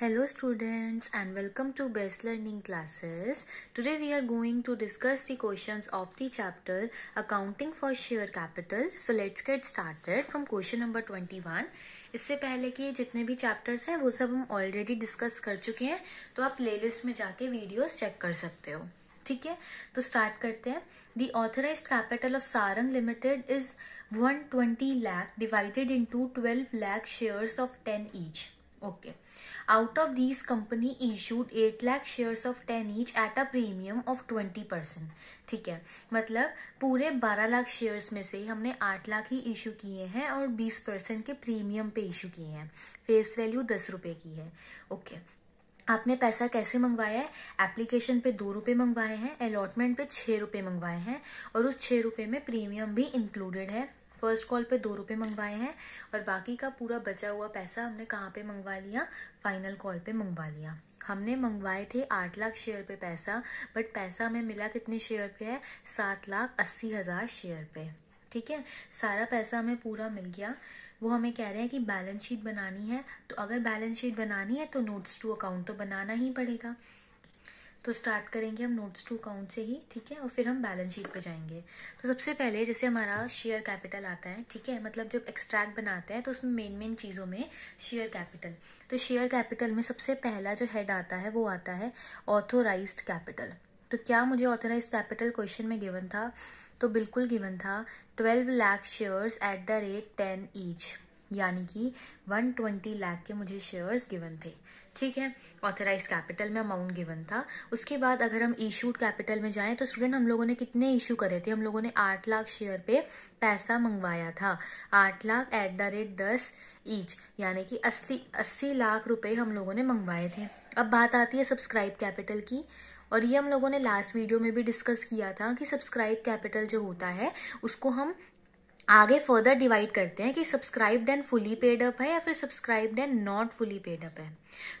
Hello students and welcome to best learning classes. Today we are going to discuss the questions of the chapter accounting for share capital. So let's get started from question number 21. इससे पहले कि जितने भी chapters हैं वो सब हम already discuss कर चुके हैं तो आप प्लेलिस्ट में जाके वीडियोस चेक कर सकते हो ठीक है तो स्टार्ट करते हैं the authorise capital of Sarang limited is 120 lakh divided into 12 lakh shares of 10 each okay okay. Out of these, company issued 8 lakh shares of 10 each at a premium of 20 percent ठीक है मतलब पूरे 12 लाख शेयर्स में से हमने 8 लाख ही इशू किए हैं और 20 परसेंट के प्रीमियम पे इशू किए हैं फेस वैल्यू दस रुपए की है ओके okay. आपने पैसा कैसे मंगवाया है एप्लीकेशन पे दो रुपए मंगवाए हैं अलॉटमेंट पे छह रुपये मंगवाए हैं और उस छह रुपए में प्रीमियम भी इंक्लूडेड है फर्स्ट कॉल पे दो रुपये मंगवाए हैं और बाकी का पूरा बचा हुआ पैसा हमने कहाँ पे मंगवा लिया फाइनल कॉल पे मंगवा लिया हमने मंगवाए थे आठ लाख शेयर पे पैसा बट पैसा हमें मिला कितने शेयर पे है सात लाख अस्सी हज़ार शेयर पे ठीक है सारा पैसा हमें पूरा मिल गया वो हमें कह रहे हैं कि बैलेंस शीट बनानी है तो अगर बैलेंस शीट बनानी है तो नोट्स टू अकाउंट तो बनाना ही पड़ेगा तो स्टार्ट करेंगे हम नोट्स टू अकाउंट से ही ठीक है और फिर हम बैलेंस शीट पे जाएंगे तो सबसे पहले जैसे हमारा शेयर कैपिटल आता है ठीक है मतलब जब एक्सट्रैक्ट बनाते हैं तो उसमें मेन मेन चीज़ों में शेयर कैपिटल तो शेयर कैपिटल में सबसे पहला जो हेड आता है वो आता है ऑथोराइज कैपिटल तो क्या मुझे ऑथोराइज कैपिटल क्वेश्चन में गिवन था तो बिल्कुल गिवन था twelve lakh shares at the rate ten each यानी कि 120 लाख के मुझे शेयर्स गिवन थे ठीक है ऑथराइज कैपिटल में अमाउंट गिवन था उसके बाद अगर हम इशूड कैपिटल में जाएं तो स्टूडेंट हम लोगों ने कितने इशू करे थे हम लोगों ने आठ लाख शेयर पे पैसा मंगवाया था आठ लाख एट द रेट दस ईच यानी कि अस्सी अस्सी लाख रुपए हम लोगों ने मंगवाए थे अब बात आती है सब्सक्राइब कैपिटल की और ये हम लोगों ने लास्ट वीडियो में भी डिस्कस किया था कि सब्सक्राइब कैपिटल जो होता है उसको हम आगे फर्दर डिवाइड करते हैं कि subscribed and fully paid up है या फिर subscribed and not fully paid up है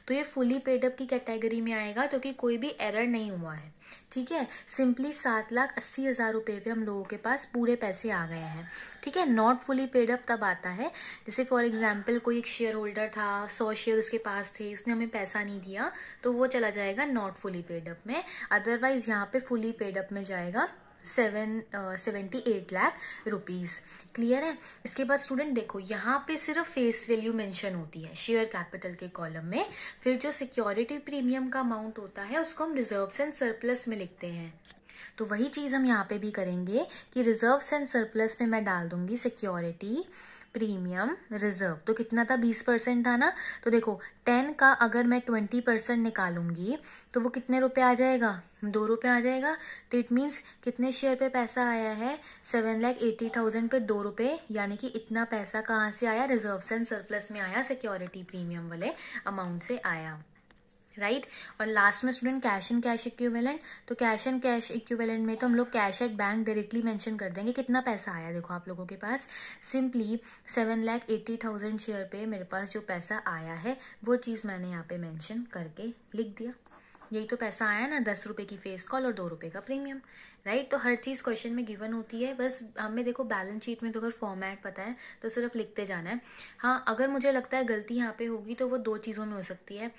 तो ये फुली पेड अप की कैटेगरी में आएगा क्योंकि तो कोई भी एरर नहीं हुआ है ठीक है सिंपली सात लाख अस्सी हज़ार रुपये पे हम लोगों के पास पूरे पैसे आ गए हैं ठीक है नॉट फुली पेड अप तब आता है जैसे फॉर एग्जाम्पल कोई एक शेयर होल्डर था सौ शेयर उसके पास थे उसने हमें पैसा नहीं दिया तो वो चला जाएगा नॉट फुली पेड अप में अदरवाइज यहाँ पे फुली पेड अप में जाएगा seven seventy eight lakh rupees clear है इसके बाद स्टूडेंट देखो यहाँ पे सिर्फ फेस वैल्यू मेंशन होती है शेयर कैपिटल के कॉलम में फिर जो सिक्योरिटी प्रीमियम का अमाउंट होता है उसको हम रिजर्व्स एंड सरप्लस में लिखते हैं तो वही चीज़ हम यहाँ पे भी करेंगे कि रिजर्व्स एंड सरप्लस में मैं डाल दूंगी सिक्योरिटी प्रीमियम रिजर्व तो कितना था बीस परसेंट था ना तो देखो टेन का अगर मैं ट्वेंटी परसेंट निकालूंगी तो वो कितने रुपए आ जाएगा दो रुपये आ जाएगा तो इट मीन्स कितने शेयर पे पैसा आया है सेवन लैख एटी थाउजेंड पे दो रुपये यानी कि इतना पैसा कहाँ से आया रिजर्व एंड सरप्लस में आया सिक्योरिटी प्रीमियम वाले अमाउंट से आया राइट और लास्ट में student cash and cash equivalent तो कैश एंड कैश इक्विवेलेंट में तो हम लोग cash at bank directly mention कर देंगे कितना पैसा आया देखो आप लोगों के पास simply seven lakh eighty thousand share पे मेरे पास जो पैसा आया है वो चीज़ मैंने यहाँ पे मेंशन करके लिख दिया यही तो पैसा आया ना दस रुपये की फेस कॉल और दो रुपये का प्रीमियम राइट तो हर चीज़ क्वेश्चन में गिवन होती है बस हमें देखो बैलेंस शीट में तो अगर फॉर्मेट पता है तो सिर्फ लिखते जाना है हाँ अगर मुझे लगता है गलती यहाँ पे होगी तो वो दो चीज़ों में हो सकती है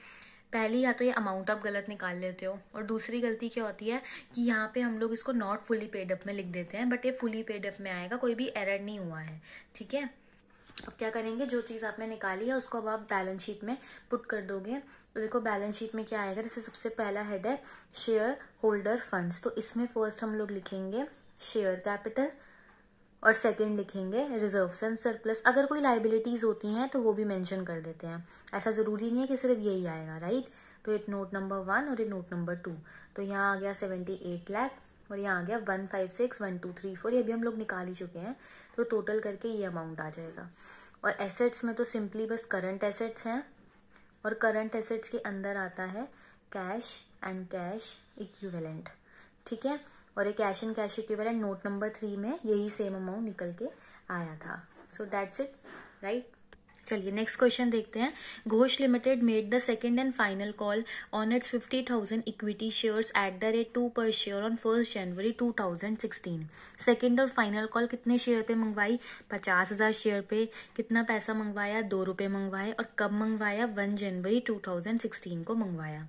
पहली या तो ये अमाउंट आप गलत निकाल लेते हो और दूसरी गलती क्या होती है कि यहाँ पे हम लोग इसको नॉट फुली पेड अप में लिख देते हैं बट ये फुली पेड अप में आएगा कोई भी एरर नहीं हुआ है ठीक है अब क्या करेंगे जो चीज़ आपने निकाली है उसको अब आप बैलेंस शीट में पुट कर दोगे तो देखो बैलेंस शीट में क्या आएगा जैसे सबसे पहला हेड है शेयर होल्डर फंड्स तो इसमें फर्स्ट हम लोग लिखेंगे शेयर कैपिटल और सेकंड लिखेंगे रिजर्व्स एंड सरप्लस अगर कोई लाइबिलिटीज़ होती हैं तो वो भी मेंशन कर देते हैं ऐसा ज़रूरी नहीं है कि सिर्फ यही आएगा राइट तो इट नोट नंबर वन और इट नोट नंबर टू तो यहाँ आ गया सेवेंटी एट लैख और यहाँ आ गया one five six one two three four ये भी हम लोग निकाल ही चुके हैं तो टोटल करके ये अमाउंट आ जाएगा और एसेट्स में तो सिंपली बस करंट एसेट्स हैं और करंट एसेट्स के अंदर आता है कैश एंड कैश इक्विवेलेंट ठीक है और एक cash and cash equivalent note number three में यही सेम अमाउंट निकल के आया था सो दैट्स इट राइट चलिए नेक्स्ट क्वेश्चन देखते हैं Ghosh limited made the second and final call on its fifty thousand equity shares at the rate two per share on first January two thousand sixteen second और final call कितने share पे मंगवाई पचास हजार share पे कितना पैसा मंगवाया दो रुपए मंगवाए और कब मंगवाया one January two thousand sixteen को मंगवाया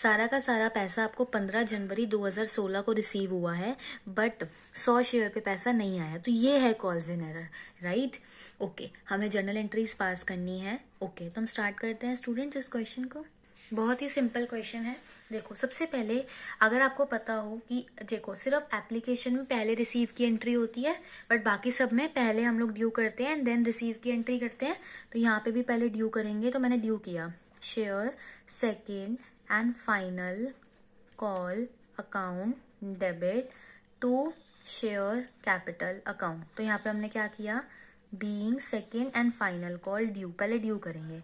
सारा का सारा पैसा आपको 15 जनवरी 2016 को रिसीव हुआ है बट 100 शेयर पे पैसा नहीं आया तो ये है calls in error right okay हमें जर्नल एंट्रीज पास करनी है ओके okay, तो हम स्टार्ट करते हैं स्टूडेंट इस क्वेश्चन को बहुत ही सिंपल क्वेश्चन है देखो सबसे पहले अगर आपको पता हो कि देखो सिर्फ एप्लीकेशन में पहले रिसीव की एंट्री होती है बट बाकी सब में पहले हम लोग ड्यू करते हैं एंड देन रिसीव की एंट्री करते हैं तो यहाँ पे भी पहले ड्यू करेंगे तो मैंने ड्यू किया share second and final call account debit to share capital account तो यहाँ पे हमने क्या किया being second and final call due पहले ड्यू करेंगे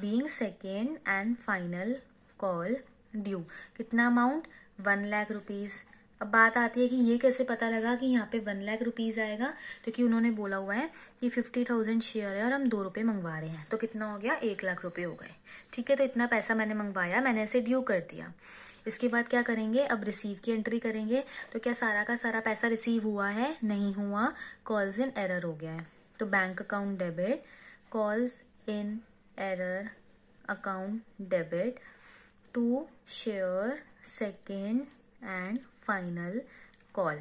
being second and final call due कितना अमाउंट वन लाख रुपीज अब बात आती है कि ये कैसे पता लगा कि यहाँ पे वन लाख रुपीज़ आएगा क्योंकि तो उन्होंने बोला हुआ है कि फिफ्टी थाउजेंड शेयर है और हम दो रुपये मंगवा रहे हैं तो कितना हो गया एक लाख रुपये हो गए ठीक है तो इतना पैसा मैंने मंगवाया मैंने इसे ड्यू कर दिया इसके बाद क्या करेंगे अब रिसीव की एंट्री करेंगे तो क्या सारा का सारा पैसा रिसीव हुआ है नहीं हुआ कॉल्स इन एरर हो गया है तो bank account debit calls in error account debit to share second and final call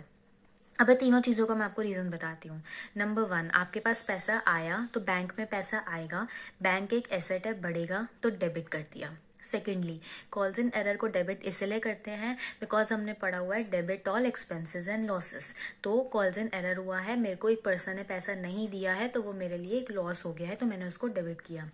अब तीनों चीज़ों का मैं आपको रीज़न बताती हूँ नंबर वन आपके पास पैसा आया तो बैंक में पैसा आएगा बैंक एक एसेट है बढ़ेगा तो डेबिट कर दिया सेकेंडली कॉल्स इन एरर को डेबिट इसलिए करते हैं बिकॉज हमने पढ़ा हुआ है debit all expenses and losses तो कॉल्स इन एरर हुआ है मेरे को एक पर्सन ने पैसा नहीं दिया है तो वो मेरे लिए एक लॉस हो गया है तो मैंने उसको डेबिट किया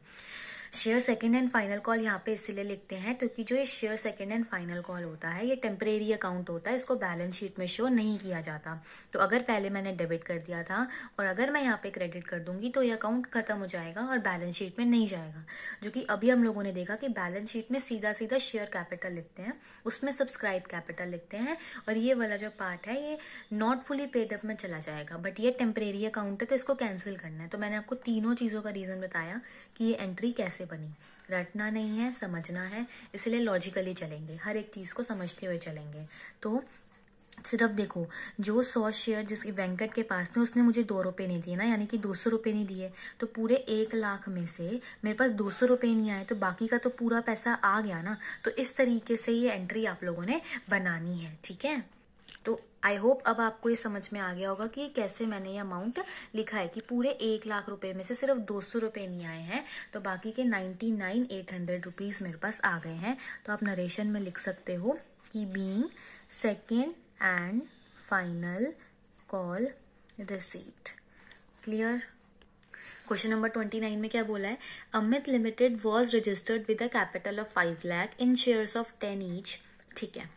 share second and final call यहाँ पे इसलिए लिखते हैं क्योंकि जो ये share second and final call होता है ये टेम्परेरी अकाउंट होता है इसको बैलेंस शीट में शो नहीं किया जाता तो अगर पहले मैंने डेबिट कर दिया था और अगर मैं यहाँ पे क्रेडिट कर दूंगी तो ये अकाउंट खत्म हो जाएगा और बैलेंस शीट में नहीं जाएगा जो कि अभी हम लोगों ने देखा कि बैलेंस शीट में सीधा सीधा शेयर कैपिटल लिखते हैं उसमें सब्सक्राइब कैपिटल लिखते हैं और ये वाला जो पार्ट है ये नॉट फुली पेडअप में चला जाएगा बट ये टेम्परेरी अकाउंट है तो इसको कैंसिल करना है तो मैंने आपको तीनों चीज़ों का रीज़न बताया कि ये एंट्री कैसे कैसे बनी रटना नहीं है समझना है इसलिए लॉजिकली चलेंगे हर एक चीज़ को समझते हुए चलेंगे तो सिर्फ देखो जो सौ शेयर जिसके वेंकट के पास थे उसने मुझे दो रुपये नहीं दिए ना यानी कि दो सौ रुपये नहीं दिए तो पूरे एक लाख में से मेरे पास दो सौ रुपये नहीं आए तो बाकी का तो पूरा पैसा आ गया ना तो इस तरीके से ये एंट्री आप लोगों ने बनानी है ठीक है तो आई होप अब आपको ये समझ में आ गया होगा कि कैसे मैंने ये अमाउंट लिखा है कि पूरे एक लाख रुपए में से सिर्फ दो सौ रुपये नहीं आए हैं तो बाकी के ninety nine eight hundred rupees मेरे पास आ गए हैं तो आप नरेशन में लिख सकते हो कि being second and final call receipt clear question number twenty nine में क्या बोला है Amit limited was registered with a capital of five lakh in shares of ten each ठीक है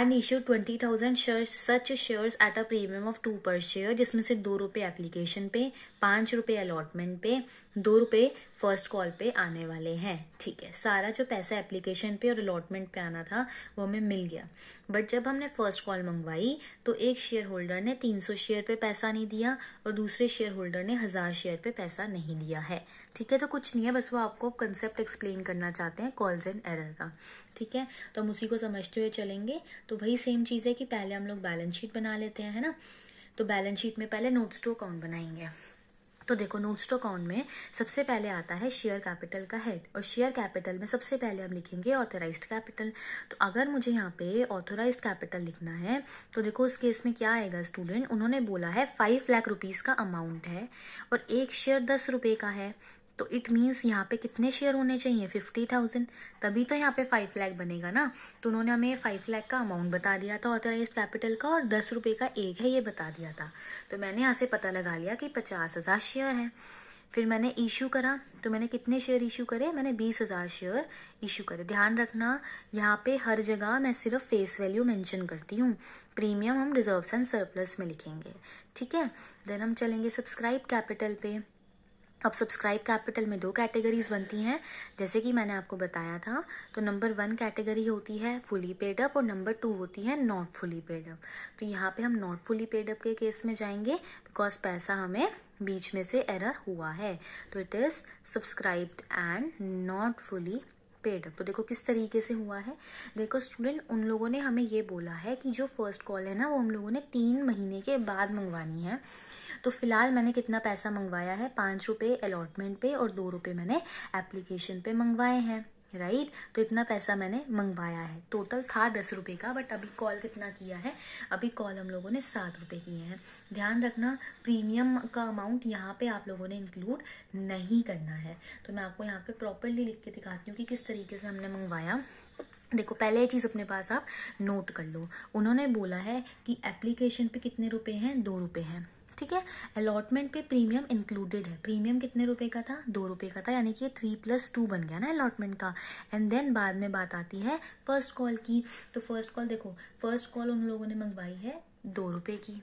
and issue twenty thousand share such share at a premium of two per share जिसमें से दो रुपए एप्लीकेशन पे पांच रुपए अलॉटमेंट पे दो रुपए फर्स्ट कॉल पे आने वाले हैं ठीक है सारा जो पैसा एप्लीकेशन पे और अलॉटमेंट पे आना था वो हमें मिल गया बट जब हमने फर्स्ट कॉल मंगवाई तो एक शेयर होल्डर ने तीन सौ शेयर पे पैसा नहीं दिया और दूसरे शेयर होल्डर ने हजार शेयर पे पैसा नहीं दिया है ठीक है तो कुछ नहीं है बस वो आपको कंसेप्ट एक्सप्लेन करना चाहते हैं कॉल्स एंड एरर का ठीक है तो हम उसी को समझते हुए चलेंगे तो वही सेम चीज़ है कि पहले हम लोग बैलेंस शीट बना लेते हैं है ना तो बैलेंस शीट में पहले नोट्स टू अकाउंट बनाएंगे तो देखो नोट्स टू अकाउंट में सबसे पहले आता है शेयर कैपिटल का हेड और शेयर कैपिटल में सबसे पहले हम लिखेंगे ऑथोराइज कैपिटल तो अगर मुझे यहाँ पे ऑथोराइज कैपिटल लिखना है तो देखो उस केस में क्या आएगा स्टूडेंट उन्होंने बोला है फाइव लाख रुपीज़ का अमाउंट है और एक शेयर दस रुपये का है तो इट मीन्स यहाँ पे कितने शेयर होने चाहिए फिफ्टी थाउजेंड तभी तो यहाँ पे फाइव लैख बनेगा ना तो उन्होंने हमें फाइव लैख का अमाउंट बता दिया था ऑथराइज कैपिटल का और दस रुपये का एक है ये बता दिया था तो मैंने यहाँ से पता लगा लिया कि पचास हज़ार शेयर है फिर मैंने इशू करा तो मैंने कितने शेयर इशू करे मैंने बीस हज़ार शेयर इशू करे ध्यान रखना यहाँ पे हर जगह मैं सिर्फ फेस वैल्यू मेंशन करती हूँ प्रीमियम हम रिजर्व्स एंड सरप्लस में लिखेंगे ठीक है देन हम चलेंगे सब्सक्राइब कैपिटल पे अब सब्सक्राइब कैपिटल में दो कैटेगरीज बनती हैं जैसे कि मैंने आपको बताया था तो नंबर वन कैटेगरी होती है फुली पेडअप और नंबर टू होती है नॉट फुली पेडअप तो यहाँ पे हम नॉट फुली पेडअप के केस में जाएंगे बिकॉज पैसा हमें बीच में से एरर हुआ है तो it is subscribed and not fully paid up तो देखो किस तरीके से हुआ है देखो स्टूडेंट उन लोगों ने हमें ये बोला है कि जो फर्स्ट कॉल है ना वो हम लोगों ने तीन महीने के बाद मंगवानी है तो फिलहाल मैंने कितना पैसा मंगवाया है पाँच रुपये अलॉटमेंट पे और दो रुपये मैंने एप्लीकेशन पे मंगवाए हैं राइट तो इतना पैसा मैंने मंगवाया है टोटल था दस रुपये का बट अभी कॉल कितना किया है अभी कॉल हम लोगों ने सात रुपये किए हैं ध्यान रखना प्रीमियम का अमाउंट यहाँ पे आप लोगों ने इंक्लूड नहीं करना है तो मैं आपको यहाँ पे प्रॉपरली लिख के दिखाती हूँ कि किस तरीके से हमने मंगवाया देखो पहले ये चीज़ अपने पास आप नोट कर लो उन्होंने बोला है कि एप्लीकेशन पे कितने रुपए हैं दो रुपए हैं ठीक है अलॉटमेंट पे प्रीमियम इंक्लूडेड है प्रीमियम कितने रुपए का था दो रुपए का था यानी कि थ्री प्लस टू बन गया ना अलॉटमेंट का एंड देन बाद में बात आती है फर्स्ट कॉल की तो फर्स्ट कॉल देखो फर्स्ट कॉल उन लोगों ने मंगवाई है दो रुपए की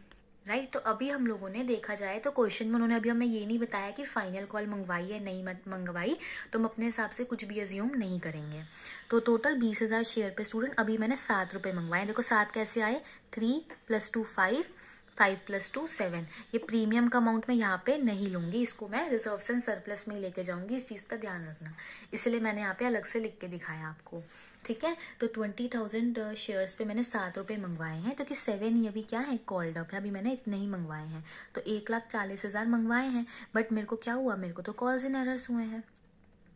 राइट right, तो अभी हम लोगों ने देखा जाए तो क्वेश्चन में उन्होंने अभी हमें ये नहीं बताया कि फाइनल कॉल मंगवाई है नहीं मंगवाई तो हम अपने हिसाब से कुछ भी अज्यूम नहीं करेंगे तो टोटल बीस हज़ार शेयर पे स्टूडेंट अभी मैंने सात रुपये मंगवाए देखो सात कैसे आए three plus two five five plus two seven ये प्रीमियम का अमाउंट मैं यहाँ पे नहीं लूंगी इसको मैं रिजर्व एंड सरप्लस में ही लेके जाऊंगी इस चीज़ का ध्यान रखना इसलिए मैंने यहाँ पे अलग से लिख के दिखाया आपको ठीक है तो ट्वेंटी थाउजेंड शेयर पे मैंने सात रुपए मंगवाए हैं तो कि सेवन ये भी क्या है कॉल्ड अप है अभी मैंने इतने ही मंगवाए हैं तो एक लाख चालीस हज़ार मंगवाए हैं बट मेरे को क्या हुआ मेरे को तो कॉल्स इन एरर्स हुए हैं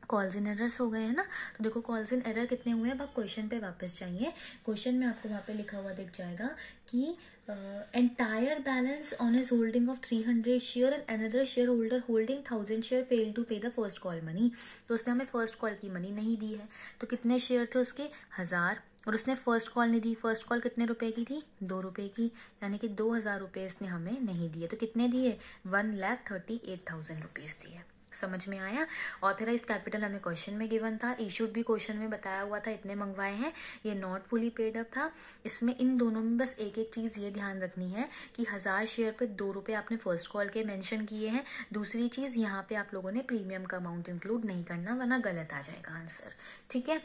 कॉल्स इन एरर्स हो गए हैं ना तो देखो कॉल्स इन एरर कितने हुए हैं अब आप क्वेश्चन पे वापस जाइए क्वेश्चन में आपको वहाँ पे लिखा हुआ दिख जाएगा कि uh, entire balance on his holding of 300 share and another shareholder holding thousand share fail to pay the first call money तो उसने हमें फर्स्ट कॉल की मनी नहीं दी है तो कितने शेयर थे उसके हज़ार और उसने फर्स्ट कॉल नहीं दी फर्स्ट कॉल कितने रुपए की थी दो रुपए की यानी कि दो हज़ार रुपये इसने हमें नहीं दिए तो कितने दिए one lakh thirty eight thousand rupees दिए समझ में आया ऑथराइज कैपिटल हमें क्वेश्चन में गिवन था इशूड भी क्वेश्चन में बताया हुआ था इतने मंगवाए हैं ये नॉट फुली पेड अप था इसमें इन दोनों में बस एक एक चीज़ ये ध्यान रखनी है कि हज़ार शेयर पर दो रुपये आपने फर्स्ट कॉल के मैंशन किए हैं दूसरी चीज़ यहाँ पे आप लोगों ने प्रीमियम का अमाउंट इंक्लूड नहीं करना वरना गलत आ जाएगा आंसर ठीक है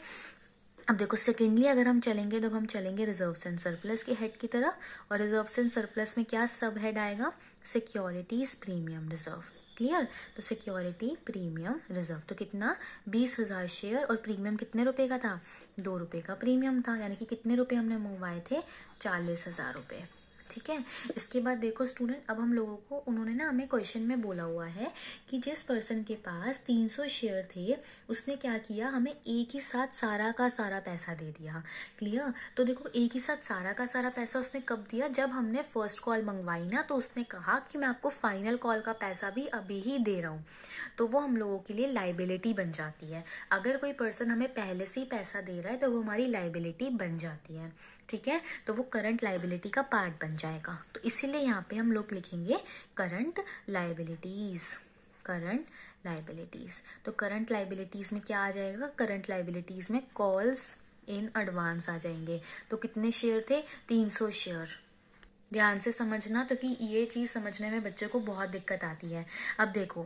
अब देखो सेकेंडली अगर हम चलेंगे तो हम चलेंगे रिजर्व एंड सरप्लस के हेड की तरह और रिजर्व एंड सरप्लस में क्या सब हेड आएगा सिक्योरिटीज प्रीमियम रिजर्व क्लियर तो सिक्योरिटी प्रीमियम रिजर्व तो कितना बीस हज़ार शेयर और प्रीमियम कितने रुपए का था दो रुपए का प्रीमियम था यानी कि कितने रुपए हमने मंगवाए थे चालीस हज़ार रुपये ठीक है इसके बाद देखो स्टूडेंट अब हम लोगों को उन्होंने ना हमें क्वेश्चन में बोला हुआ है कि जिस पर्सन के पास 300 शेयर थे उसने क्या किया हमें एक ही साथ सारा का सारा पैसा दे दिया क्लियर तो देखो एक ही साथ सारा का सारा पैसा उसने कब दिया जब हमने फर्स्ट कॉल मंगवाई ना तो उसने कहा कि मैं आपको फाइनल कॉल का पैसा भी अभी ही दे रहा हूँ तो वो हम लोगों के लिए लाइबिलिटी बन जाती है अगर कोई पर्सन हमें पहले से ही पैसा दे रहा है तो वो हमारी लाइबिलिटी बन जाती है ठीक है तो वो करंट लाइबिलिटी का पार्ट बन जाएगा तो इसीलिए यहाँ पे हम लोग लिखेंगे करंट लाइबिलिटीज़ करंट लाइबिलिटीज़ तो करंट लाइबिलिटीज़ में क्या आ जाएगा करंट लाइबिलिटीज़ में कॉल्स इन एडवांस आ जाएंगे तो कितने शेयर थे तीन सौ शेयर ध्यान से समझना क्योंकि तो ये चीज़ समझने में बच्चे को बहुत दिक्कत आती है अब देखो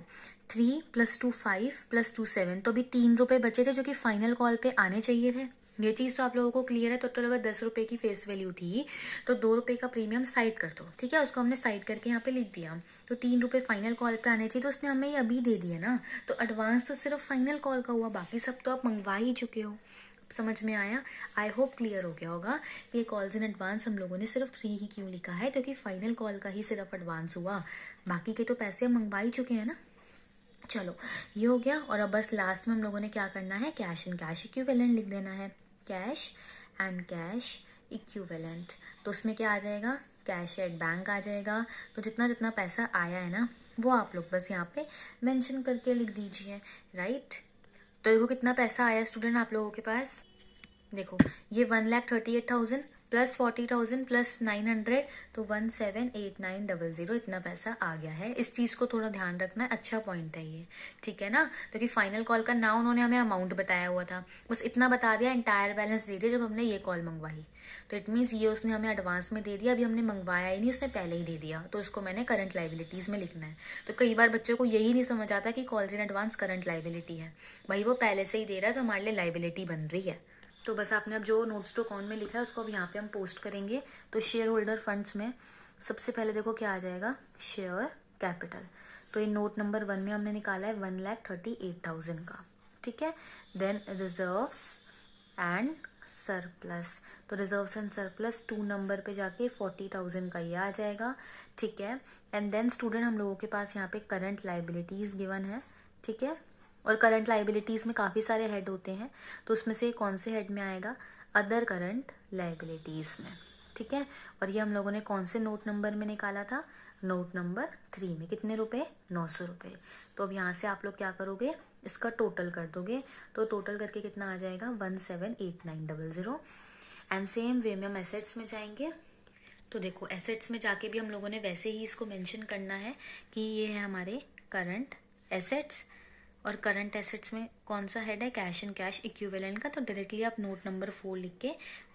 three plus two five plus two seven तो अभी तीन रुपए बचे थे जो कि फाइनल कॉल पे आने चाहिए थे ये चीज़ तो आप लोगों को क्लियर है टोटल तो तो अगर दस रुपये की फेस वैल्यू थी तो दो रुपये का प्रीमियम साइड कर दो ठीक है उसको हमने साइड करके यहाँ पे लिख दिया तो तीन रुपये फाइनल कॉल पे आने चाहिए तो उसने हमें ये अभी दे दिया ना तो एडवांस तो सिर्फ फाइनल कॉल का हुआ बाकी सब तो आप मंगवा ही चुके हो समझ में आया आई होप क्लियर हो गया होगा कि कॉल्स इन एडवांस हम लोगों ने सिर्फ थ्री ही क्यों लिखा है क्योंकि फाइनल कॉल का ही सिर्फ एडवांस हुआ बाकी के तो पैसे हम मंगवा ही चुके हैं ना चलो ये हो गया और अब बस लास्ट में हम लोगों ने क्या करना है कैश इन कैश इक्विवेलेंट लिख देना है कैश एंड कैश इक्विवेलेंट तो उसमें क्या आ जाएगा कैश एट बैंक आ जाएगा तो जितना जितना पैसा आया है ना वो आप लोग बस यहाँ पे मेंशन करके लिख दीजिए राइट तो देखो कितना पैसा आया स्टूडेंट आप लोगों के पास देखो ये one lakh thirty eight thousand plus forty thousand plus nine hundred तो one seven eight nine double zero इतना पैसा आ गया है इस चीज़ को थोड़ा ध्यान रखना है अच्छा पॉइंट है ये ठीक है ना क्योंकि तो फाइनल कॉल का ना उन्होंने हमें अमाउंट बताया हुआ था बस इतना बता दिया एंटायर बैलेंस दे दिया जब हमने ये कॉल मंगवाई तो इट मीन्स ये उसने हमें एडवांस में दे दिया अभी हमने मंगवाया ही नहीं उसने पहले ही दे दिया तो उसको मैंने करंट लाइबिलिटीज़ में लिखना है तो कई बार बच्चों को यही नहीं समझ आता कि calls in advance current liability है भाई वो पहले से ही दे रहा है तो हमारे लिए लाइबिलिटी बन रही है तो बस आपने अब जो नोट्स टू अकाउंट में लिखा है उसको अब यहाँ पे हम पोस्ट करेंगे तो शेयर होल्डर फंड्स में सबसे पहले देखो क्या आ जाएगा शेयर कैपिटल तो ये नोट नंबर वन में हमने निकाला है one lakh thirty eight thousand का ठीक है देन रिजर्व्स एंड सरप्लस तो reserves and surplus two number पे जाके फोर्टी थाउजेंड का ये आ जाएगा ठीक है एंड देन स्टूडेंट हम लोगों के पास यहाँ पे करंट लाइबिलिटीज गिवन है ठीक है और करंट लाइबिलिटीज़ में काफ़ी सारे हेड होते हैं तो उसमें से कौन से हेड में आएगा अदर करंट लाइबिलिटीज़ में ठीक है और ये हम लोगों ने कौन से नोट नंबर में निकाला था नोट नंबर थ्री में कितने रुपए नौ सौ रुपये तो अब यहाँ से आप लोग क्या करोगे इसका टोटल कर दोगे तो टोटल करके कितना आ जाएगा one seven eight nine double zero and same way में हम एसेट्स में जाएंगे तो देखो एसेट्स में जाके भी हम लोगों ने वैसे ही इसको मेंशन करना है कि ये है हमारे करंट एसेट्स और करंट एसेट्स में कौन सा हेड है कैश एंड कैश इक्विवेलेंट का तो डायरेक्टली आप नोट नंबर फोर लिख के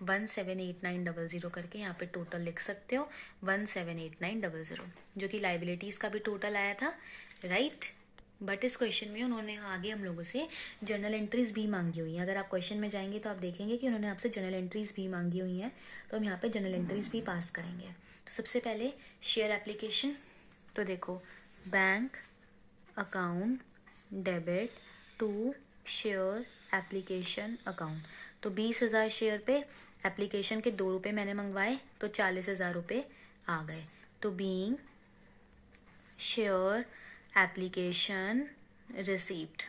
one seven eight nine double zero करके यहाँ पे टोटल लिख सकते हो one seven eight nine double zero जो कि लाइबिलिटीज़ का भी टोटल आया था राइट बट इस क्वेश्चन में उन्होंने आगे हम लोगों से जर्नल एंट्रीज भी मांगी हुई हैं अगर आप क्वेश्चन में जाएंगे तो आप देखेंगे कि उन्होंने आपसे जर्नल एंट्रीज भी मांगी हुई हैं तो हम यहाँ पे जर्नल एंट्रीज भी पास करेंगे तो सबसे पहले शेयर एप्लीकेशन तो देखो bank account debit to share application account तो बीस हज़ार शेयर पे एप्लीकेशन के दो रुपए मैंने मंगवाए तो चालीस हज़ार रुपये आ गए तो बींग शेयर एप्लीकेशन रिसीव्ड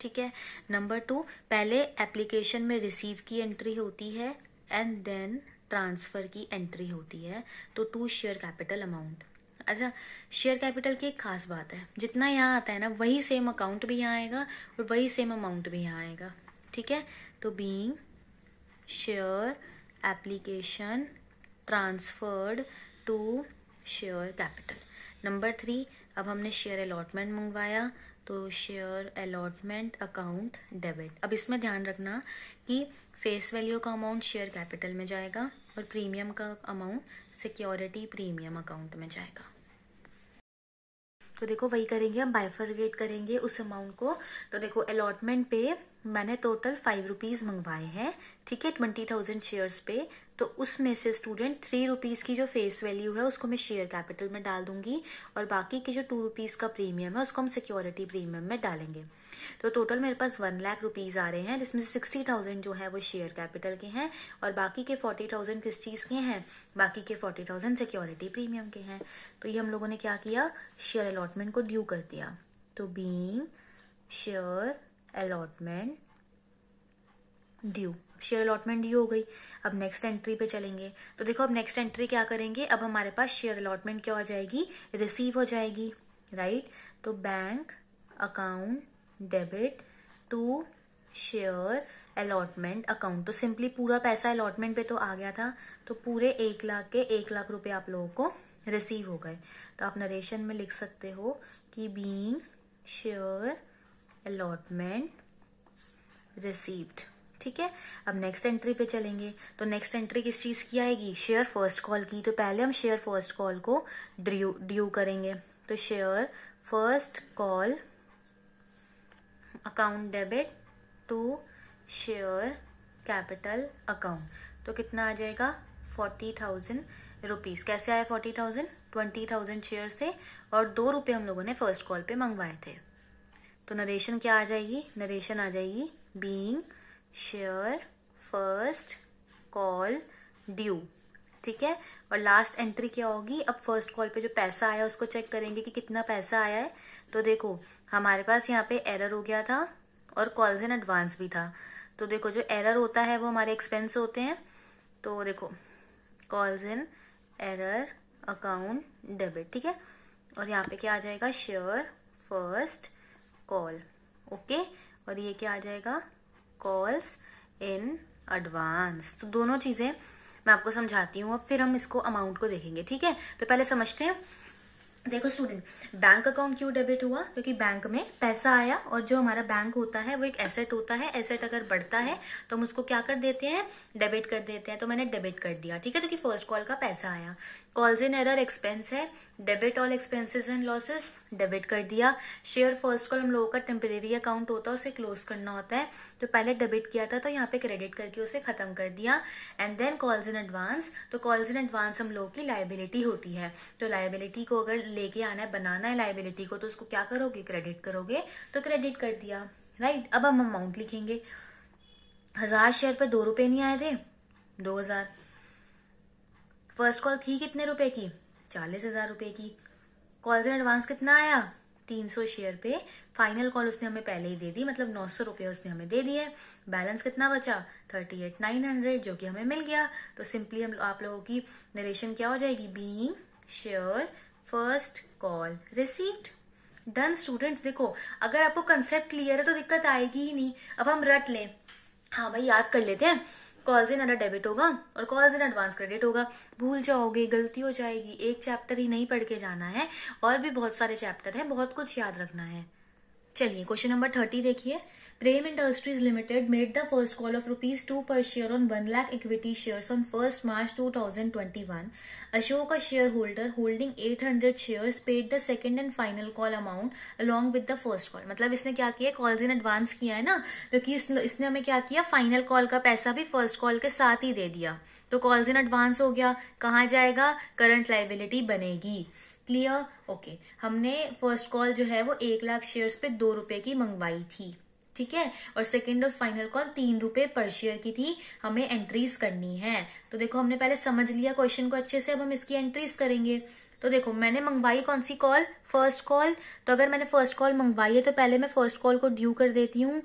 ठीक है नंबर टू पहले एप्लीकेशन में रिसीव की एंट्री होती है एंड देन ट्रांसफ़र की एंट्री होती है तो टू शेयर कैपिटल अमाउंट अच्छा शेयर कैपिटल की एक खास बात है जितना यहाँ आता है ना वही सेम अकाउंट भी यहाँ आएगा और वही सेम अमाउंट भी यहाँ आएगा ठीक है तो being share application transferred to share capital number three अब हमने शेयर अलॉटमेंट मंगवाया तो शेयर अलॉटमेंट अकाउंट डेबिट अब इसमें ध्यान रखना कि फेस वैल्यू का अमाउंट शेयर कैपिटल में जाएगा और प्रीमियम का अमाउंट सिक्योरिटी प्रीमियम अकाउंट में जाएगा तो देखो वही करेंगे हम बाइफरगेट करेंगे उस अमाउंट को तो देखो अलॉटमेंट पे मैंने टोटल फाइव रुपीज़ मंगवाए हैं ठीक है ट्वेंटी थाउजेंड शेयर्स पे तो उसमें से स्टूडेंट थ्री रुपीज़ की जो फेस वैल्यू है उसको मैं शेयर कैपिटल में डाल दूंगी और बाकी की जो टू रुपीज़ का प्रीमियम है उसको हम सिक्योरिटी प्रीमियम में डालेंगे तो टोटल मेरे पास वन लाख रुपीज़ आ रहे हैं जिसमें से सिक्सटी थाउजेंड जो है वो शेयर कैपिटल के हैं और बाकी के फोर्टी थाउजेंड किस चीज़ के हैं बाकी के फोर्टी थाउजेंड सिक्योरिटी प्रीमियम के हैं तो ये हम लोगों ने क्या किया शेयर अलॉटमेंट को ड्यू कर दिया तो being share allotment due share allotment due हो गई अब नेक्स्ट एंट्री पे चलेंगे तो देखो अब नेक्स्ट एंट्री क्या करेंगे अब हमारे पास शेयर अलॉटमेंट क्या हो जाएगी रिसीव हो जाएगी राइट तो bank account debit to share allotment account तो सिंपली पूरा पैसा अलॉटमेंट पे तो आ गया था तो पूरे एक लाख के एक लाख रुपए आप लोगों को रिसीव हो गए तो आप नरेशन में लिख सकते हो कि बींग शेयर अलॉटमेंट रिसीव्ड ठीक है अब नेक्स्ट एंट्री पे चलेंगे तो नेक्स्ट एंट्री किस चीज़ की आएगी शेयर फर्स्ट कॉल की तो पहले हम शेयर फर्स्ट कॉल को ड्यू ड्यू करेंगे तो share first call account debit to share capital account तो कितना आ जाएगा फोर्टी थाउजेंड रुपीज़ कैसे आया forty thousand twenty thousand share थे और दो रुपये हम लोगों ने फर्स्ट कॉल पे मंगवाए थे तो नरेशन क्या आ जाएगी नरेशन आ जाएगी being share first call due ठीक है और लास्ट एंट्री क्या होगी अब फर्स्ट कॉल पे जो पैसा आया उसको चेक करेंगे कि कितना पैसा आया है तो देखो हमारे पास यहाँ पे एरर हो गया था और कॉल्स इन एडवांस भी था तो देखो जो एरर होता है वो हमारे एक्सपेंस होते हैं तो देखो calls in error account debit ठीक है और यहाँ पे क्या आ जाएगा शेयर फर्स्ट कॉल ओके और ये क्या आ जाएगा कॉल्स इन एडवांस तो दोनों चीज़ें मैं आपको समझाती हूँ अब फिर हम इसको अमाउंट को देखेंगे ठीक है तो पहले समझते हैं देखो स्टूडेंट बैंक अकाउंट क्यों डेबिट हुआ क्योंकि बैंक में पैसा आया और जो हमारा बैंक होता है वो एक एसेट होता है एसेट अगर बढ़ता है तो हम उसको क्या कर देते हैं डेबिट कर देते हैं तो मैंने डेबिट कर दिया ठीक है तो कि फर्स्ट कॉल का पैसा आया कॉल्स इन एरर एक्सपेंस है debit all expenses and losses debit कर दिया शेयर फर्स्ट कॉल हम लोगों का टेम्परेरी अकाउंट होता है उसे क्लोज करना होता है तो पहले डेबिट किया था तो यहाँ पे क्रेडिट करके उसे खत्म कर दिया and then calls in advance तो कॉल्स इन एडवांस हम लोगों की लाइबिलिटी होती है तो लाइबिलिटी को अगर लेके आना है बनाना है लाइबिलिटी को तो उसको क्या करोगे क्रेडिट करोगे तो क्रेडिट कर दिया राइट अब हम अमाउंट लिखेंगे हजार शेयर पर दो रुपए नहीं आए थे दो हजार फर्स्ट कॉल थी कितने रुपए की चालीस हजार रुपए की कॉल्स इन एडवांस कितना आया तीन सौ शेयर पे फाइनल कॉल उसने हमें पहले ही दे दी मतलब नौ सौ रुपये उसने हमें दे दिए बैलेंस कितना बचा थर्टी एट नाइन हंड्रेड जो कि हमें मिल गया तो सिंपली हम आप लोगों की नरेशन क्या हो जाएगी being share first call received done students देखो अगर आपको कंसेप्ट क्लियर है तो दिक्कत आएगी ही नहीं अब हम रट लें हाँ भाई याद कर लेते हैं कॉल्स इन अडर डेबिट होगा और कॉल्स इन एडवांस क्रेडिट होगा भूल जाओगे गलती हो जाएगी एक चैप्टर ही नहीं पढ़ के जाना है और भी बहुत सारे चैप्टर हैं बहुत कुछ याद रखना है चलिए क्वेश्चन नंबर थर्टी देखिए Prem Industries Limited made the first call of rupees 2 per share on 1 lakh equity shares on 1st March 2021. Ashoka shareholder holding 800 shares paid the second and final call amount along with the first call. मतलब इसने क्या किया calls in advance किया है ना क्योंकि तो इसने हमें क्या किया फाइनल कॉल का पैसा भी फर्स्ट कॉल के साथ ही दे दिया तो कॉल्स इन एडवांस हो गया कहाँ जाएगा करंट लाइबिलिटी बनेगी क्लियर ओके okay. हमने फर्स्ट कॉल जो है वो एक लाख शेयर्स पे दो रुपए की मंगवाई थी ठीक है और सेकेंड और फाइनल कॉल तीन रुपए पर शेयर की थी हमें एंट्रीज करनी है तो देखो हमने पहले समझ लिया क्वेश्चन को अच्छे से अब हम इसकी एंट्रीज करेंगे तो देखो मैंने मंगवाई कौन सी कॉल फर्स्ट कॉल तो अगर मैंने फर्स्ट कॉल मंगवाई है तो पहले मैं फर्स्ट कॉल को ड्यू कर देती हूँ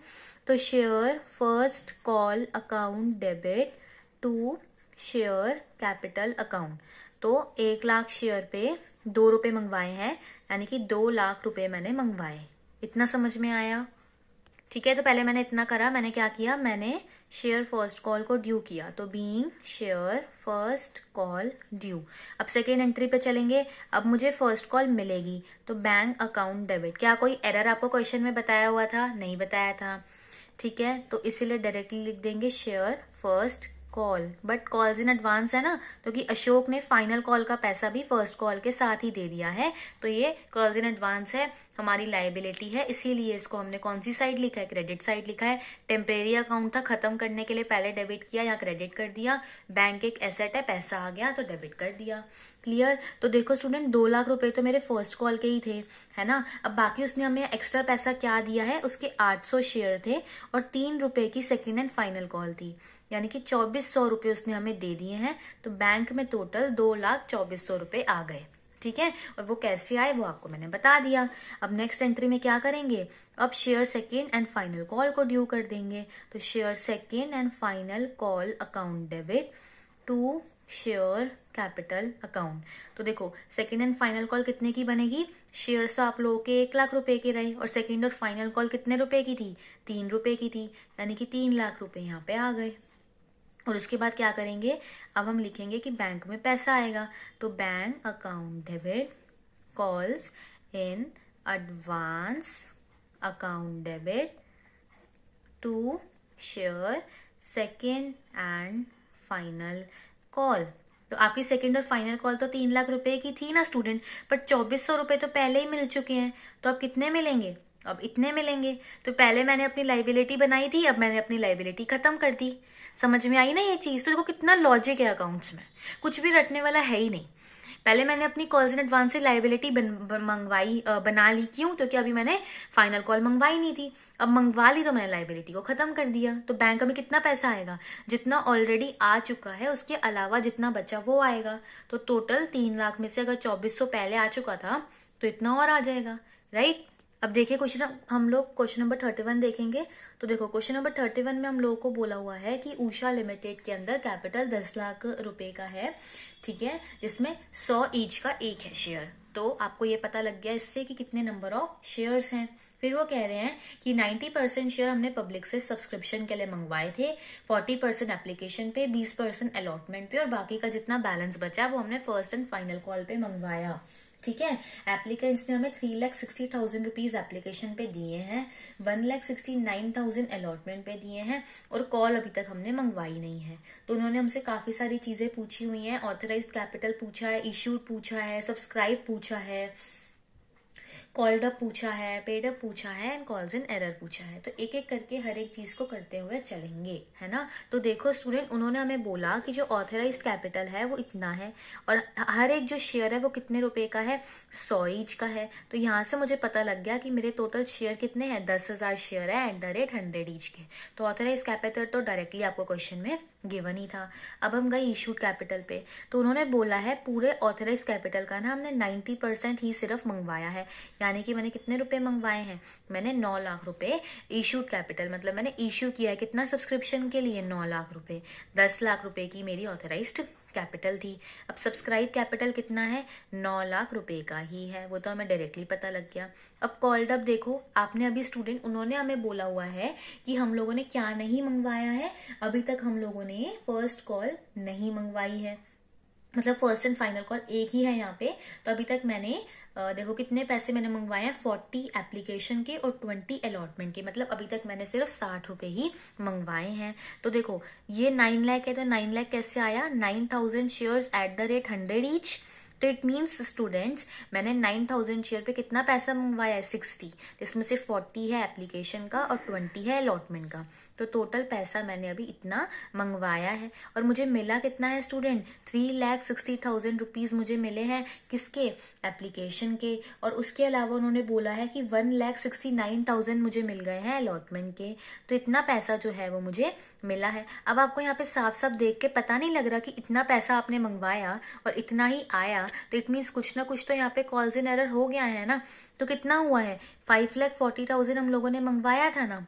तो share first call account debit to share capital account तो एक लाख शेयर पे दो रुपए मंगवाए हैं यानी कि दो लाख रुपए मैंने मंगवाए इतना समझ में आया ठीक है तो पहले मैंने इतना करा मैंने क्या किया मैंने शेयर फर्स्ट कॉल को ड्यू किया तो being share first call due अब सेकेंड एंट्री पे चलेंगे अब मुझे फर्स्ट कॉल मिलेगी तो बैंक अकाउंट डेबिट क्या कोई एरर आपको क्वेश्चन में बताया हुआ था नहीं बताया था ठीक है तो इसीलिए डायरेक्टली लिख देंगे share first call but calls in advance है ना तो कि अशोक ने फाइनल कॉल का पैसा भी फर्स्ट कॉल के साथ ही दे दिया है तो ये कॉल्स इन एडवांस है हमारी लाइबिलिटी है इसीलिए इसको हमने कौन सी साइड लिखा है क्रेडिट साइड लिखा है टेम्परेरी अकाउंट था खत्म करने के लिए पहले डेबिट किया या क्रेडिट कर दिया बैंक एक एसेट है पैसा आ गया तो डेबिट कर दिया क्लियर तो देखो स्टूडेंट दो लाख रुपए तो मेरे फर्स्ट कॉल के ही थे है ना अब बाकी उसने हमें एक्स्ट्रा पैसा क्या दिया है उसके आठ सौ शेयर थे और तीन रुपए की सेकेंड एंड फाइनल कॉल थी यानी कि चौबीस सौ रुपये उसने हमें दे दिए हैं तो बैंक में टोटल दो लाख चौबीस सौ रुपये आ गए ठीक है और वो कैसे आए वो आपको मैंने बता दिया अब नेक्स्ट एंट्री में क्या करेंगे अब share second and final call को ड्यू कर देंगे तो share second and final call account debit to share capital account तो देखो सेकेंड एंड फाइनल कॉल कितने की बनेगी शेयर तो आप लोगों के एक लाख रुपए के रहे और सेकेंड और फाइनल कॉल कितने रुपए की थी तीन रुपए की थी यानी कि तीन लाख रुपए यहाँ पे आ गए और उसके बाद क्या करेंगे अब हम लिखेंगे कि बैंक में पैसा आएगा तो bank account debit calls in advance account debit to share second and final call तो आपकी सेकेंड और फाइनल कॉल तो तीन लाख रुपए की थी ना स्टूडेंट पर चौबीस सौ रुपए तो पहले ही मिल चुके हैं तो अब कितने मिलेंगे अब इतने मिलेंगे तो पहले मैंने अपनी लाइबिलिटी बनाई थी अब मैंने अपनी लाइबिलिटी खत्म कर दी समझ में आई ना ये चीज़ तो देखो कितना लॉजिक है अकाउंट्स में कुछ भी रटने वाला है ही नहीं पहले मैंने अपनी कॉल्स इन एडवांस से लाइबिलिटी मंगवाई बना ली क्यों क्योंकि अभी मैंने फाइनल कॉल मंगवाई नहीं थी अब मंगवा ली तो मैंने लाइबिलिटी को खत्म कर दिया तो बैंक में कितना पैसा आएगा जितना ऑलरेडी आ चुका है उसके अलावा जितना बचा वो आएगा तो टोटल तीन लाख में से अगर चौबीस पहले आ चुका था तो इतना और आ जाएगा राइट अब देखिए क्वेश्चन हम लोग क्वेश्चन नंबर थर्टी वन देखेंगे तो देखो क्वेश्चन नंबर थर्टी वन में हम लोगों को बोला हुआ है कि उषा लिमिटेड के अंदर कैपिटल दस लाख रुपए का है ठीक है जिसमें सौ ईच का एक है शेयर तो आपको ये पता लग गया इससे कि कितने नंबर ऑफ शेयर्स हैं फिर वो कह रहे हैं कि 90 परसेंट शेयर हमने पब्लिक से सब्सक्रिप्शन के लिए मंगवाए थे 40 परसेंट एप्लीकेशन पे 20 परसेंट अलॉटमेंट पे और बाकी का जितना बैलेंस बचा वो हमने फर्स्ट एंड फाइनल कॉल पे मंगवाया ठीक है एप्लीकेंट्स ने हमें three lakh sixty thousand rupees application पे दिए हैं one lakh sixty nine thousand allotment पे दिए हैं और कॉल अभी तक हमने मंगवाई नहीं है तो उन्होंने हमसे काफी सारी चीजें पूछी हुई हैं ऑथराइज कैपिटल पूछा है इश्यू पूछा है सब्सक्राइब पूछा है कॉल्ड अप पूछा है पेड अप पूछा है एंड कॉल्स इन एरर पूछा है तो एक एक करके हर एक चीज को करते हुए चलेंगे है ना तो देखो स्टूडेंट उन्होंने हमें बोला कि जो ऑथराइज कैपिटल है वो इतना है और हर एक जो शेयर है वो कितने रुपए का है सौ ईच का है तो यहाँ से मुझे पता लग गया कि मेरे टोटल शेयर कितने हैं दस हजार शेयर है at the rate hundred each के तो ऑथराइज कैपिटल तो डायरेक्टली आपको क्वेश्चन में गिवन ही था अब हम गए इशूड कैपिटल पे तो उन्होंने बोला है पूरे ऑथराइज कैपिटल का ना हमने नाइन्टी परसेंट ही सिर्फ मंगवाया है यानी कि मैंने कितने रुपए मंगवाए हैं मैंने नौ लाख रुपए इशूड कैपिटल मतलब मैंने इशू किया है कितना सब्सक्रिप्शन के लिए नौ लाख रुपए दस लाख रुपए की मेरी ऑथराइज्ड कैपिटल थी अब सब्सक्राइब कैपिटल कितना है नौ लाख रुपए का ही है वो तो हमें डायरेक्टली पता लग गया अब कॉल्ड अप देखो आपने अभी स्टूडेंट उन्होंने हमें बोला हुआ है कि हम लोगों ने क्या नहीं मंगवाया है अभी तक हम लोगों ने फर्स्ट कॉल नहीं मंगवाई है मतलब फर्स्ट एंड फाइनल कॉल एक ही है यहाँ पे तो अभी तक मैंने देखो कितने पैसे मैंने मंगवाए हैं फोर्टी एप्लीकेशन के और ट्वेंटी अलॉटमेंट के मतलब अभी तक मैंने सिर्फ साठ रुपए ही मंगवाए हैं तो देखो ये नाइन लैख है तो नाइन लैख कैसे आया nine thousand share at the rate hundred each तो इट मीन्स स्टूडेंट्स मैंने नाइन थाउजेंड शेयर पे कितना पैसा मंगवाया है सिक्सटी जिसमें तो से फोर्टी है एप्लीकेशन का और ट्वेंटी है अलॉटमेंट का तो टोटल पैसा मैंने अभी इतना मंगवाया है और मुझे मिला कितना है student three lakh sixty thousand rupees मुझे मिले हैं किसके एप्लीकेशन के और उसके अलावा उन्होंने बोला है कि one lakh sixty nine thousand मुझे मिल गए हैं अलॉटमेंट के तो इतना पैसा जो है वो मुझे मिला है अब आपको यहाँ पे साफ साफ देख के पता नहीं लग रहा कि इतना पैसा आपने मंगवाया और इतना ही आया था तो इट मीन्स कुछ ना कुछ तो यहाँ पे कॉल्स इन एरर हो गया है ना तो कितना हुआ है फाइव लैख फोर्टी थाउजेंड हम लोगों ने मंगवाया था ना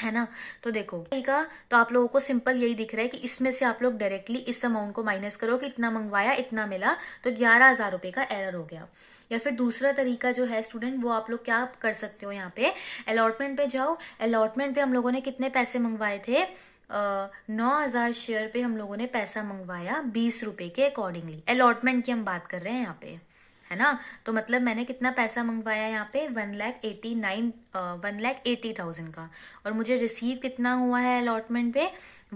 है ना तो देखो ठीक है तो आप लोगों को सिंपल यही दिख रहा है कि इसमें से आप लोग डायरेक्टली इस अमाउंट को माइनस करो कि इतना मंगवाया इतना मिला तो ग्यारह हजार रुपए का एरर हो गया या फिर दूसरा तरीका जो है स्टूडेंट वो आप लोग क्या कर सकते हो यहाँ पे अलॉटमेंट पे जाओ अलॉटमेंट पे हम लोगों ने कितने पैसे मंगवाए थे नौ हजार शेयर पे हम लोगों ने पैसा मंगवाया बीस रुपए के अकॉर्डिंगली अलॉटमेंट की हम बात कर रहे हैं यहाँ पे है ना तो मतलब मैंने कितना पैसा मंगवाया यहाँ पे one lakh eighty nine one lakh eighty thousand का और मुझे रिसीव कितना हुआ है अलॉटमेंट पे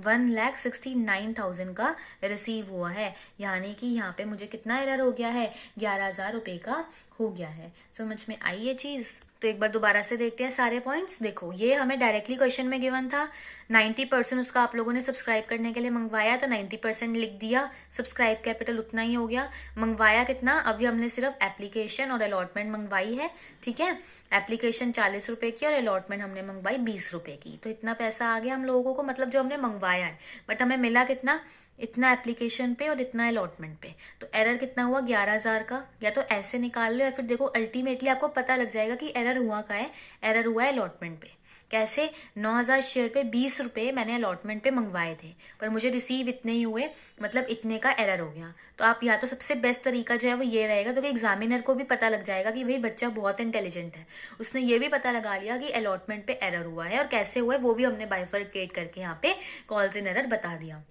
one lakh sixty nine thousand का रिसीव हुआ है यानी कि यहाँ पे मुझे कितना एरर हो गया है ग्यारह हजार रुपये का हो गया है समझ में आई ये चीज़ तो एक बार दोबारा से देखते हैं सारे पॉइंट्स देखो ये हमें डायरेक्टली क्वेश्चन में गिवन था 90 परसेंट उसका आप लोगों ने सब्सक्राइब करने के लिए मंगवाया तो 90 परसेंट लिख दिया सब्सक्राइब कैपिटल उतना ही हो गया मंगवाया कितना अभी हमने सिर्फ एप्लीकेशन और अलॉटमेंट मंगवाई है ठीक है एप्लीकेशन चालीस रुपए की और अलॉटमेंट हमने मंगवाई बीस रुपए की तो इतना पैसा आ गया हम लोगों को मतलब जो हमने मंगवाया है बट हमें मिला कितना इतना एप्लीकेशन पे और इतना अलॉटमेंट पे तो एरर कितना हुआ ग्यारह हजार का या तो ऐसे निकाल लो या फिर देखो अल्टीमेटली आपको पता लग जाएगा कि एरर हुआ का है एरर हुआ है अलॉटमेंट पे कैसे 9000 शेयर पे बीस रुपए मैंने अलॉटमेंट पे मंगवाए थे पर मुझे रिसीव इतने ही हुए मतलब इतने का एरर हो गया तो आप या तो सबसे बेस्ट तरीका जो है वो ये रहेगा तो कि एग्जामिनर को भी पता लग जाएगा कि भाई बच्चा बहुत इंटेलिजेंट है उसने ये भी पता लगा लिया कि अलॉटमेंट पे एरर हुआ है और कैसे हुआ है वो भी हमने क्रिएट करके यहाँ पे कॉल्स इन एरर बता दिया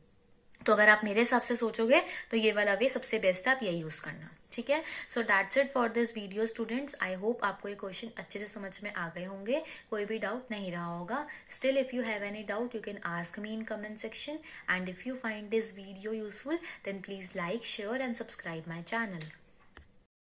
तो अगर आप मेरे हिसाब से सोचोगे तो ये वाला वे सबसे बेस्ट आप यही यूज करना ठीक है so that's it for this video students I hope आपको ये क्वेश्चन अच्छे से समझ में आ गए होंगे कोई भी डाउट नहीं रहा होगा still if you have any doubt you can ask me in comment section and if you find this video useful then please like share and subscribe my channel